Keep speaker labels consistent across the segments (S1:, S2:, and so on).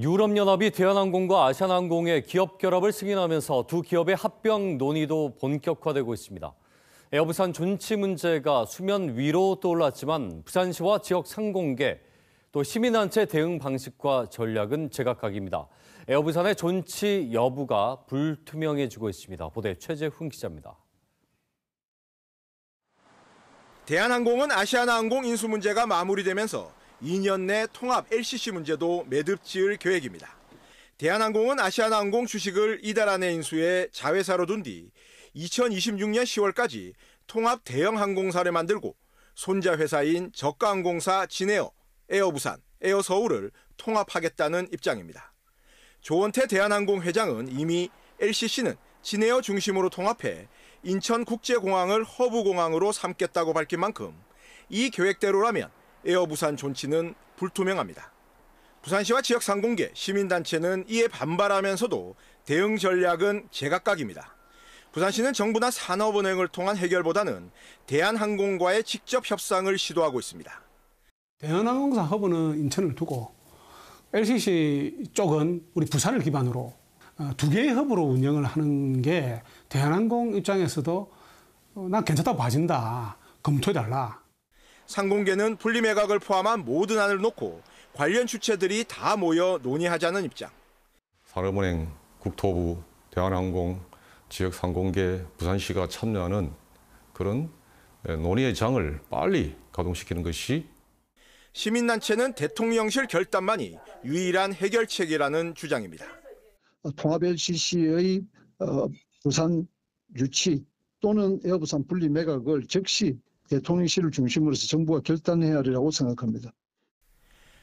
S1: 유럽연합이 대한항공과 아시아나항공의 기업 결합을 승인하면서 두 기업의 합병 논의도 본격화되고 있습니다. 에어부산 존치 문제가 수면 위로 떠올랐지만 부산시와 지역 상공계 또 시민단체 대응 방식과 전략은 제각각입니다. 에어부산의 존치 여부가 불투명해지고 있습니다. 보도에 최재훈 기자입니다.
S2: 대한항공은 아시아나항공 인수 문제가 마무리되면서 2년 내 통합 LCC 문제도 매듭 지을 계획입니다. 대한항공은 아시아나항공 주식을 이달 안에 인수해 자회사로 둔 뒤 2026년 10월까지 통합 대형 항공사를 만들고 손자 회사인 저가항공사 진에어, 에어부산, 에어서울을 통합하겠다는 입장입니다. 조원태 대한항공 회장은 이미 LCC는 진에어 중심으로 통합해 인천국제공항을 허브공항으로 삼겠다고 밝힌 만큼 이 계획대로라면 에어부산 존치는 불투명합니다. 부산시와 지역 상공계, 시민단체는 이에 반발하면서도 대응 전략은 제각각입니다. 부산시는 정부나 산업은행을 통한 해결보다는 대한항공과의 직접 협상을 시도하고 있습니다.
S3: 대한항공사 허브는 인천을 두고 LCC 쪽은 우리 부산을 기반으로 어, 두 개의 허브로 운영을 하는 게 대한항공 입장에서도 어, 난 괜찮다고 봐진다. 검토해달라.
S2: 상공계는 분리매각을 포함한 모든 안을 놓고 관련 주체들이 다 모여 논의하자는 입장. 산업은행, 국토부, 대한항공, 지역 상공계, 부산시가 참여하는 그런 예, 논의의 장을 빨리 가동시키는 것이 시민단체는 대통령실 결단만이 유일한 해결책이라는 주장입니다. 통합LCC의 어,
S3: 부산 유치 또는 에어부산 분리 매각을 즉시 대통령실을 중심으로서 정부가 결단해야 하리라고 생각합니다.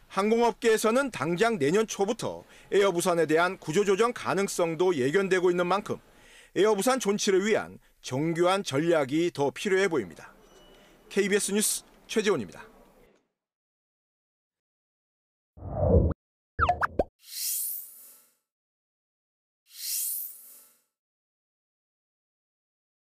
S2: 항공업계에서는 당장 내년 초부터 에어부산에 대한 구조조정 가능성도 예견되고 있는 만큼 에어부산 존치를 위한 정교한 전략이 더 필요해 보입니다. KBS 뉴스 최재훈입니다.